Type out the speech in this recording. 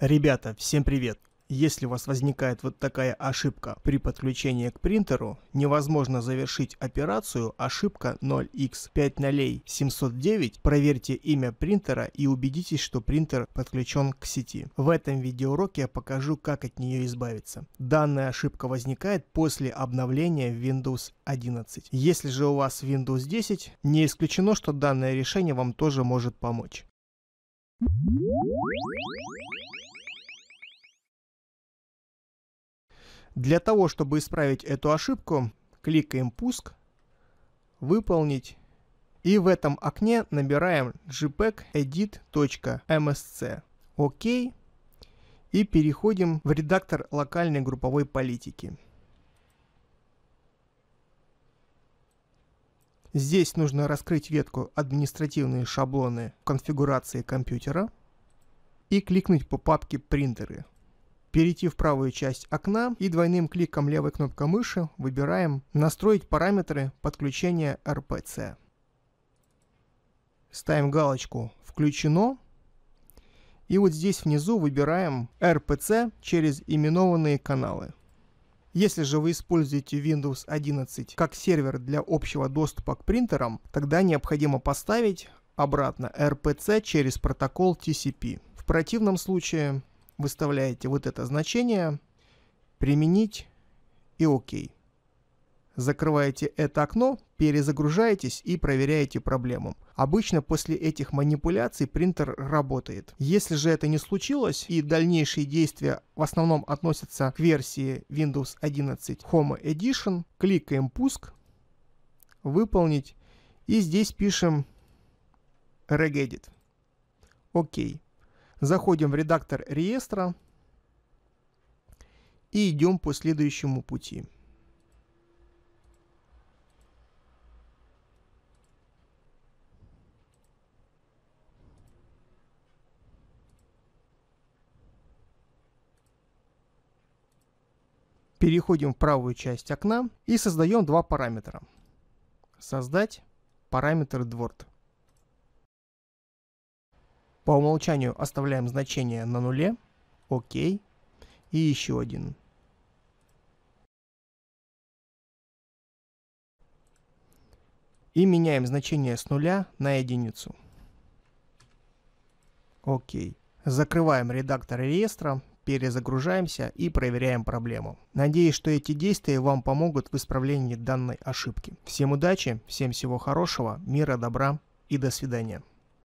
Ребята, всем привет! Если у вас возникает вот такая ошибка при подключении к принтеру, невозможно завершить операцию ошибка 0 x 50709 проверьте имя принтера и убедитесь, что принтер подключен к сети. В этом видеоуроке я покажу, как от нее избавиться. Данная ошибка возникает после обновления Windows 11. Если же у вас Windows 10, не исключено, что данное решение вам тоже может помочь. Для того, чтобы исправить эту ошибку, кликаем «Пуск», «Выполнить» и в этом окне набираем jpegedit.msc. ОК. И переходим в редактор локальной групповой политики. Здесь нужно раскрыть ветку «Административные шаблоны конфигурации компьютера» и кликнуть по папке «Принтеры» перейти в правую часть окна и двойным кликом левой кнопкой мыши выбираем «Настроить параметры подключения RPC». Ставим галочку «Включено». И вот здесь внизу выбираем RPC через именованные каналы. Если же вы используете Windows 11 как сервер для общего доступа к принтерам, тогда необходимо поставить обратно RPC через протокол TCP. В противном случае выставляете вот это значение, применить и ОК. Закрываете это окно, перезагружаетесь и проверяете проблему. Обычно после этих манипуляций принтер работает. Если же это не случилось и дальнейшие действия в основном относятся к версии Windows 11 Home Edition, кликаем «Пуск», «Выполнить» и здесь пишем «Regedit». Окей. Заходим в редактор реестра и идем по следующему пути. Переходим в правую часть окна и создаем два параметра. Создать параметр Dword. По умолчанию оставляем значение на нуле. ОК И еще один. И меняем значение с нуля на единицу. Окей. Закрываем редактор реестра, перезагружаемся и проверяем проблему. Надеюсь, что эти действия вам помогут в исправлении данной ошибки. Всем удачи, всем всего хорошего, мира, добра и до свидания.